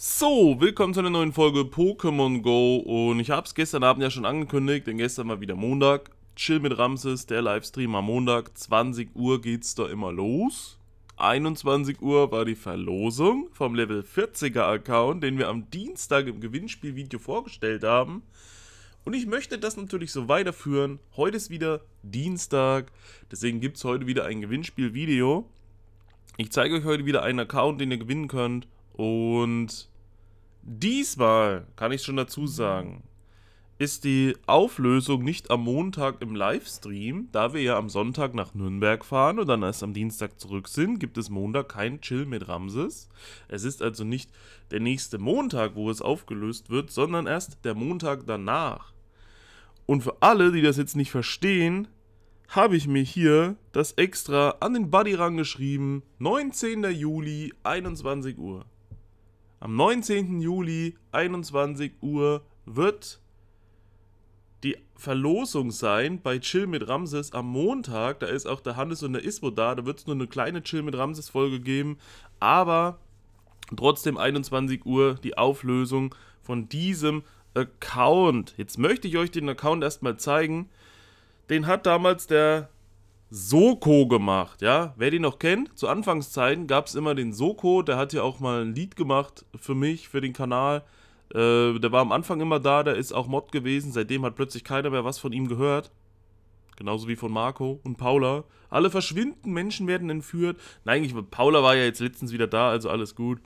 So, willkommen zu einer neuen Folge Pokémon Go und ich habe es gestern Abend ja schon angekündigt, denn gestern war wieder Montag. Chill mit Ramses, der Livestream am Montag, 20 Uhr geht's da immer los. 21 Uhr war die Verlosung vom Level 40er Account, den wir am Dienstag im Gewinnspielvideo vorgestellt haben. Und ich möchte das natürlich so weiterführen. Heute ist wieder Dienstag, deswegen gibt es heute wieder ein Gewinnspielvideo. Ich zeige euch heute wieder einen Account, den ihr gewinnen könnt und diesmal kann ich schon dazu sagen, ist die Auflösung nicht am Montag im Livestream, da wir ja am Sonntag nach Nürnberg fahren und dann erst am Dienstag zurück sind, gibt es Montag kein Chill mit Ramses. Es ist also nicht der nächste Montag, wo es aufgelöst wird, sondern erst der Montag danach. Und für alle, die das jetzt nicht verstehen, habe ich mir hier das extra an den Buddy rangeschrieben, 19. Juli, 21 Uhr. Am 19. Juli 21 Uhr wird die Verlosung sein bei Chill mit Ramses am Montag. Da ist auch der Hannes und der Ismo da. Da wird es nur eine kleine Chill mit Ramses Folge geben. Aber trotzdem 21 Uhr die Auflösung von diesem Account. Jetzt möchte ich euch den Account erstmal zeigen. Den hat damals der Soko gemacht, ja. Wer den noch kennt, zu Anfangszeiten gab es immer den Soko, der hat ja auch mal ein Lied gemacht für mich, für den Kanal. Äh, der war am Anfang immer da, der ist auch Mod gewesen, seitdem hat plötzlich keiner mehr was von ihm gehört. Genauso wie von Marco und Paula. Alle verschwinden, Menschen werden entführt. Nein, ich, Paula war ja jetzt letztens wieder da, also alles gut.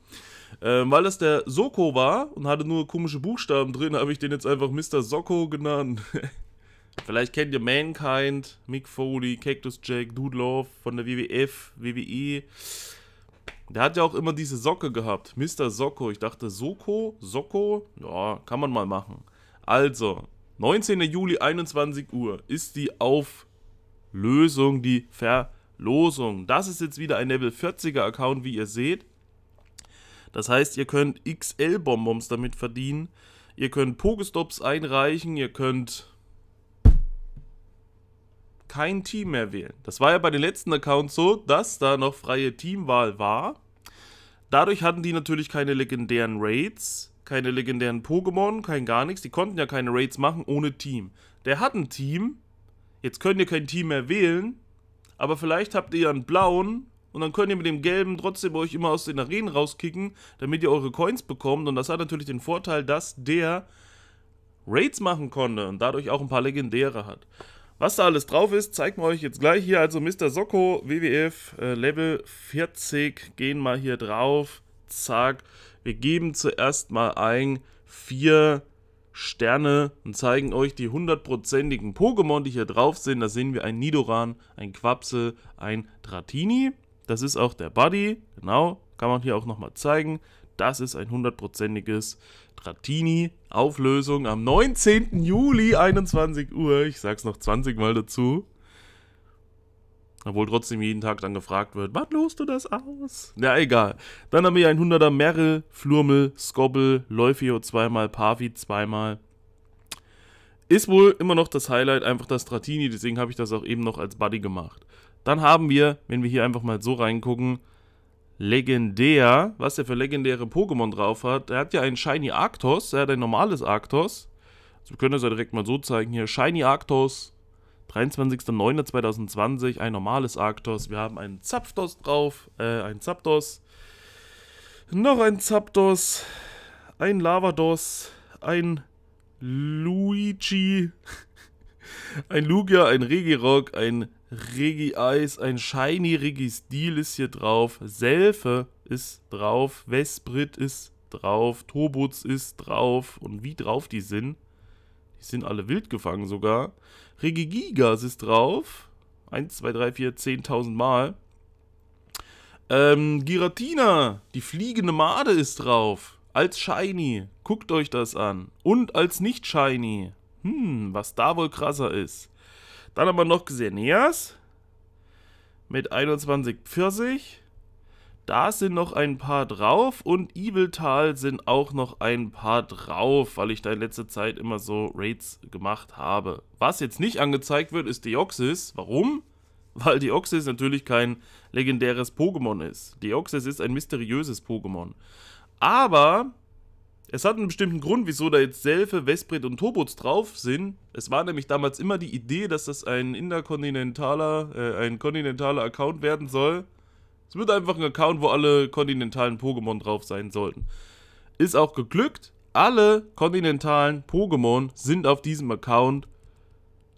Ähm, weil das der Soko war und hatte nur komische Buchstaben drin, habe ich den jetzt einfach Mr. Soko genannt. Vielleicht kennt ihr Mankind, Mick Foley, Cactus Jack, Dude Love von der WWF, WWE. Der hat ja auch immer diese Socke gehabt. Mr. Socko. Ich dachte, Soko, Socko, ja, kann man mal machen. Also, 19. Juli, 21 Uhr ist die Auflösung, die Verlosung. Das ist jetzt wieder ein Level 40er Account, wie ihr seht. Das heißt, ihr könnt XL-Bonbons damit verdienen. Ihr könnt Pokestops einreichen, ihr könnt kein Team mehr wählen. Das war ja bei den letzten Accounts so, dass da noch freie Teamwahl war. Dadurch hatten die natürlich keine legendären Raids, keine legendären Pokémon, kein gar nichts. Die konnten ja keine Raids machen ohne Team. Der hat ein Team. Jetzt könnt ihr kein Team mehr wählen. Aber vielleicht habt ihr ja einen blauen und dann könnt ihr mit dem Gelben trotzdem euch immer aus den Arenen rauskicken, damit ihr eure Coins bekommt. Und das hat natürlich den Vorteil, dass der Raids machen konnte und dadurch auch ein paar Legendäre hat. Was da alles drauf ist, zeigen wir euch jetzt gleich hier. Also Mr. Soko, WWF, äh, Level 40, gehen mal hier drauf. Zack. Wir geben zuerst mal ein 4 Sterne und zeigen euch die hundertprozentigen Pokémon, die hier drauf sind. Da sehen wir ein Nidoran, ein Quapsel, ein Dratini. Das ist auch der Buddy, genau. Kann man hier auch nochmal zeigen. Das ist ein hundertprozentiges Trattini-Auflösung am 19. Juli, 21 Uhr. Ich sag's noch 20 Mal dazu. Obwohl trotzdem jeden Tag dann gefragt wird, was lost du das aus? Na ja, egal. Dann haben wir ein 100er Merrel, Flurmel, Skobbel, Läufio zweimal, Pavi zweimal. Ist wohl immer noch das Highlight, einfach das Trattini, deswegen habe ich das auch eben noch als Buddy gemacht. Dann haben wir, wenn wir hier einfach mal so reingucken, legendär, was er für legendäre Pokémon drauf hat. Er hat ja ein Shiny Arctos, er hat ein normales Arctos. wir können das ja direkt mal so zeigen hier. Shiny Arctos, 23.09.2020, ein normales Arctos. Wir haben einen Zapdos drauf, äh, ein Zapdos. Noch ein Zapdos, ein Lavados, ein Luigi, ein Lugia, ein Regirock, ein Riggy Eis, ein Shiny Riggy Steel ist hier drauf, Selfe ist drauf, Vesprit ist drauf, Turbuts ist drauf und wie drauf die sind. Die sind alle wild gefangen sogar. Regigigas ist drauf. 1, 2, 3, 4, 10.000 Mal. Ähm, Giratina, die fliegende Made ist drauf. Als Shiny. Guckt euch das an. Und als nicht Shiny. Hm, was da wohl krasser ist. Dann haben wir noch Xenias mit 21 Pfirsich. Da sind noch ein paar drauf und Eviltal sind auch noch ein paar drauf, weil ich da in letzter Zeit immer so Raids gemacht habe. Was jetzt nicht angezeigt wird, ist Deoxys. Warum? Weil Deoxys natürlich kein legendäres Pokémon ist. Deoxys ist ein mysteriöses Pokémon. Aber es hat einen bestimmten Grund, wieso da jetzt Selfe, Vesprit und Tobots drauf sind. Es war nämlich damals immer die Idee, dass das ein interkontinentaler, äh, ein kontinentaler Account werden soll. Es wird einfach ein Account, wo alle kontinentalen Pokémon drauf sein sollten. Ist auch geglückt. Alle kontinentalen Pokémon sind auf diesem Account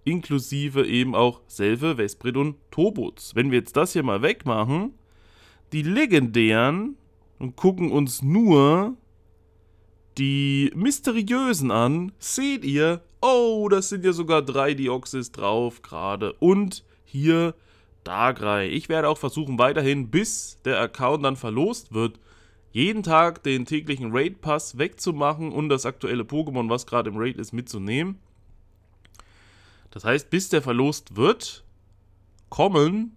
inklusive eben auch Selve, Vesprit und Tobots. Wenn wir jetzt das hier mal wegmachen, die legendären und gucken uns nur die mysteriösen an. Seht ihr? Oh, das sind ja sogar drei Deoxys drauf gerade. Und hier Dagrei. Ich werde auch versuchen weiterhin, bis der Account dann verlost wird, jeden Tag den täglichen Raid Pass wegzumachen und das aktuelle Pokémon, was gerade im Raid ist, mitzunehmen. Das heißt, bis der verlost wird, kommen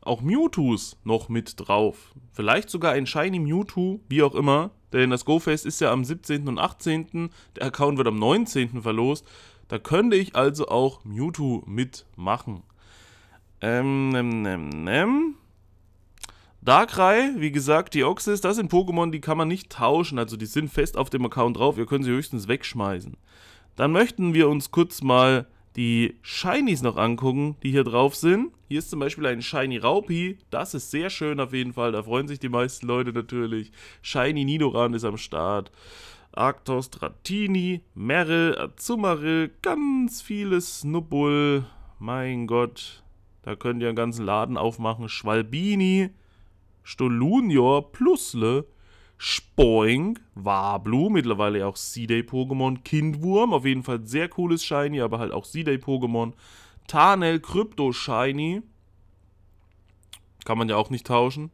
auch Mewtwo's noch mit drauf. Vielleicht sogar ein Shiny Mewtwo, wie auch immer. Denn das GoFest ist ja am 17. und 18. Der Account wird am 19. verlost. Da könnte ich also auch Mewtwo mitmachen. Ähm, nem, nem, nem. Darkrai, wie gesagt, die Oxys, das sind Pokémon, die kann man nicht tauschen. Also die sind fest auf dem Account drauf. Wir können sie höchstens wegschmeißen. Dann möchten wir uns kurz mal die Shinies noch angucken, die hier drauf sind. Hier ist zum Beispiel ein Shiny Raupi. Das ist sehr schön auf jeden Fall. Da freuen sich die meisten Leute natürlich. Shiny Nidoran ist am Start. Arctos, Dratini, Merrill, Azumarill, ganz viele Snubbull. Mein Gott, da könnt ihr einen ganzen Laden aufmachen. Schwalbini, Stolunior, Plusle, ne? Spoing, Wablu, mittlerweile auch C-Day-Pokémon, Kindwurm, auf jeden Fall sehr cooles Shiny, aber halt auch C-Day-Pokémon, Tarnell, Krypto-Shiny, kann man ja auch nicht tauschen.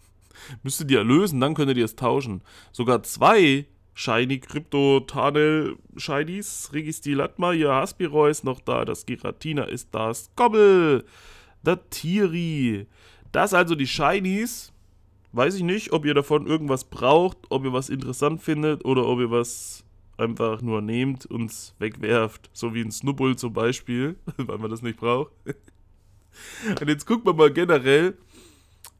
Müsstet ihr lösen, dann könntet ihr es tauschen. Sogar zwei Shiny Krypto Tarnel Shinies. Registilatma, ihr Haspiroi ist noch da. Das Giratina ist da. Skobble, der Tiri. Das also die Shinies weiß ich nicht, ob ihr davon irgendwas braucht, ob ihr was interessant findet oder ob ihr was einfach nur nehmt und wegwerft. So wie ein Snubbull zum Beispiel, weil man das nicht braucht. Und jetzt gucken wir mal generell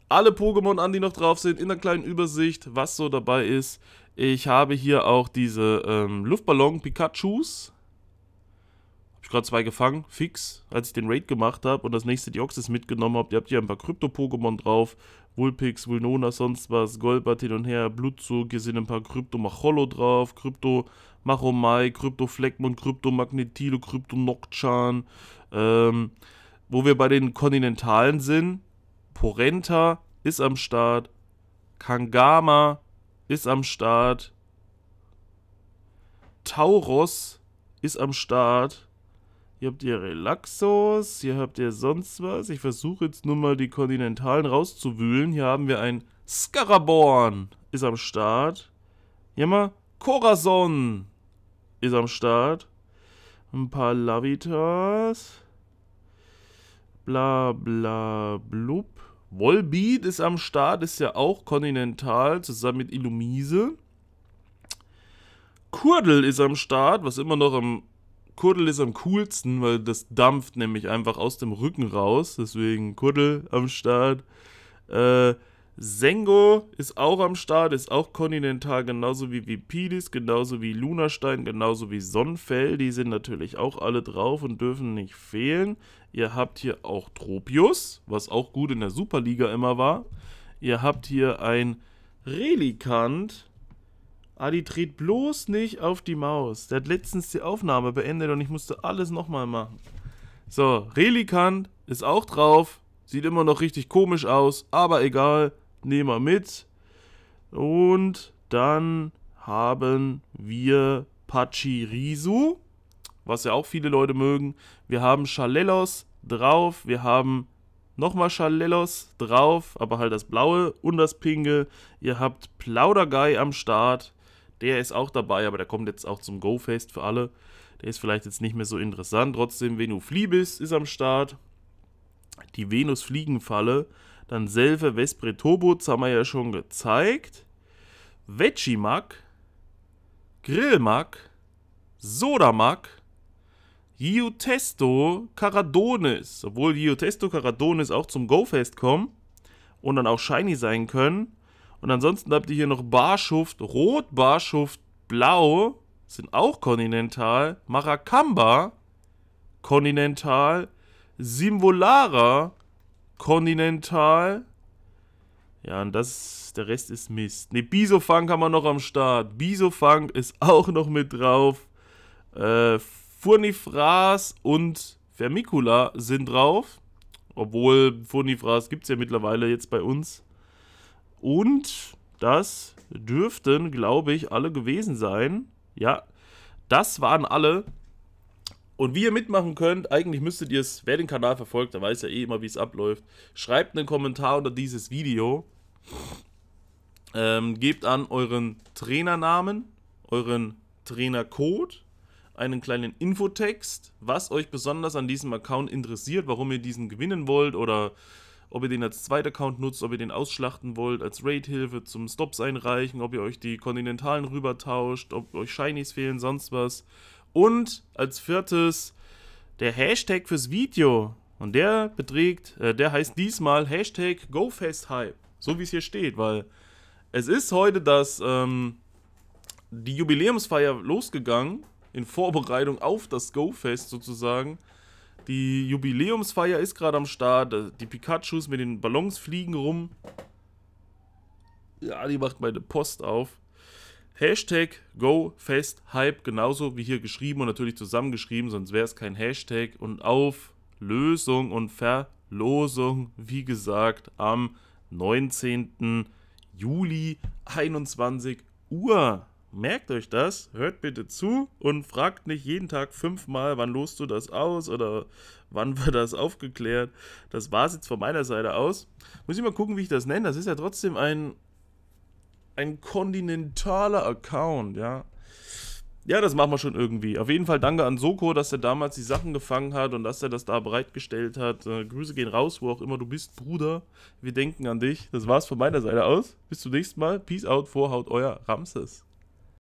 alle Pokémon an, die noch drauf sind, in einer kleinen Übersicht, was so dabei ist. Ich habe hier auch diese ähm, Luftballon-Pikachus. Habe ich gerade zwei gefangen, fix, als ich den Raid gemacht habe und das nächste Dioxys mitgenommen habe. Ihr habt hier ein paar Krypto-Pokémon drauf, Vulpix, Wilnona, sonst was, Golbat hin und her, Blutzug, hier sind ein paar Krypto Macholo drauf, Krypto Machomai, Krypto Fleckmon, Krypto Magnetilo, Krypto Nocturne, ähm, wo wir bei den Kontinentalen sind, Porenta ist am Start, Kangama ist am Start, Tauros ist am Start, hier habt ihr Relaxos, hier habt ihr sonst was. Ich versuche jetzt nur mal die Kontinentalen rauszuwühlen. Hier haben wir ein Scaraborn, ist am Start. Hier haben wir Corazon, ist am Start. Ein paar Lavitas. Bla bla blub. Volbeat ist am Start, ist ja auch kontinental, zusammen mit Illumise. Kurdel ist am Start, was immer noch im Kuddel ist am coolsten, weil das dampft nämlich einfach aus dem Rücken raus. Deswegen Kuddel am Start. Äh, Sengo ist auch am Start, ist auch kontinental, genauso wie Vipidis, genauso wie Lunastein, genauso wie Sonnenfell. Die sind natürlich auch alle drauf und dürfen nicht fehlen. Ihr habt hier auch Tropius, was auch gut in der Superliga immer war. Ihr habt hier ein Relikant, Adi dreht bloß nicht auf die Maus. Der hat letztens die Aufnahme beendet und ich musste alles nochmal machen. So, Relikant ist auch drauf. Sieht immer noch richtig komisch aus, aber egal. Nehmen wir mit. Und dann haben wir Pachirisu, was ja auch viele Leute mögen. Wir haben Chalelos drauf. Wir haben nochmal Chalelos drauf, aber halt das blaue und das pinke. Ihr habt Plauderguy am Start. Der ist auch dabei, aber der kommt jetzt auch zum Go-Fest für alle. Der ist vielleicht jetzt nicht mehr so interessant. Trotzdem, Venu Flibis ist am Start. Die Venus Fliegenfalle. Dann Selve Vespre Tobuts haben wir ja schon gezeigt. Veggie-Mack. grill Vegimak. soda Sodamak. Giotesto Caradonis. Obwohl Giotesto Caradonis auch zum Go-Fest kommen und dann auch shiny sein können. Und ansonsten habt ihr hier noch Barschuft, Rot, Barschuft, Blau, sind auch kontinental, Maracamba, kontinental, Simvolara, kontinental. Ja, und das, der Rest ist Mist. Ne, Bisofang haben wir noch am Start. Bisofang ist auch noch mit drauf. Äh, Furnifras und Vermicula sind drauf. Obwohl Furnifras gibt es ja mittlerweile jetzt bei uns. Und das dürften, glaube ich, alle gewesen sein. Ja, das waren alle. Und wie ihr mitmachen könnt, eigentlich müsstet ihr es, wer den Kanal verfolgt, der weiß ja eh immer, wie es abläuft. Schreibt einen Kommentar unter dieses Video. Ähm, gebt an euren Trainernamen, euren Trainercode, einen kleinen Infotext, was euch besonders an diesem Account interessiert, warum ihr diesen gewinnen wollt oder ob ihr den als Zweit-Account nutzt, ob ihr den ausschlachten wollt, als Raid-Hilfe zum Stops einreichen, ob ihr euch die Kontinentalen rübertauscht, ob euch Shinies fehlen, sonst was. Und als viertes der Hashtag fürs Video. Und der beträgt, äh, der heißt diesmal Hashtag GoFestHype. So wie es hier steht, weil es ist heute das, ähm, die Jubiläumsfeier losgegangen, in Vorbereitung auf das GoFest sozusagen. Die Jubiläumsfeier ist gerade am Start. Äh, die Pikachus mit den Ballons fliegen rum. Ja, die macht meine Post auf. Hashtag GoFestHype, genauso wie hier geschrieben und natürlich zusammengeschrieben, sonst wäre es kein Hashtag. Und auf Lösung und Verlosung, wie gesagt, am 19. Juli 21 Uhr merkt euch das, hört bitte zu und fragt nicht jeden Tag fünfmal, wann lost du das aus oder wann wird das aufgeklärt. Das war es jetzt von meiner Seite aus. Muss ich mal gucken, wie ich das nenne. Das ist ja trotzdem ein, ein kontinentaler Account, ja. Ja, das machen wir schon irgendwie. Auf jeden Fall danke an Soko, dass er damals die Sachen gefangen hat und dass er das da bereitgestellt hat. Äh, Grüße gehen raus, wo auch immer du bist, Bruder. Wir denken an dich. Das war's von meiner Seite aus. Bis zum nächsten Mal. Peace out, vorhaut, euer Ramses.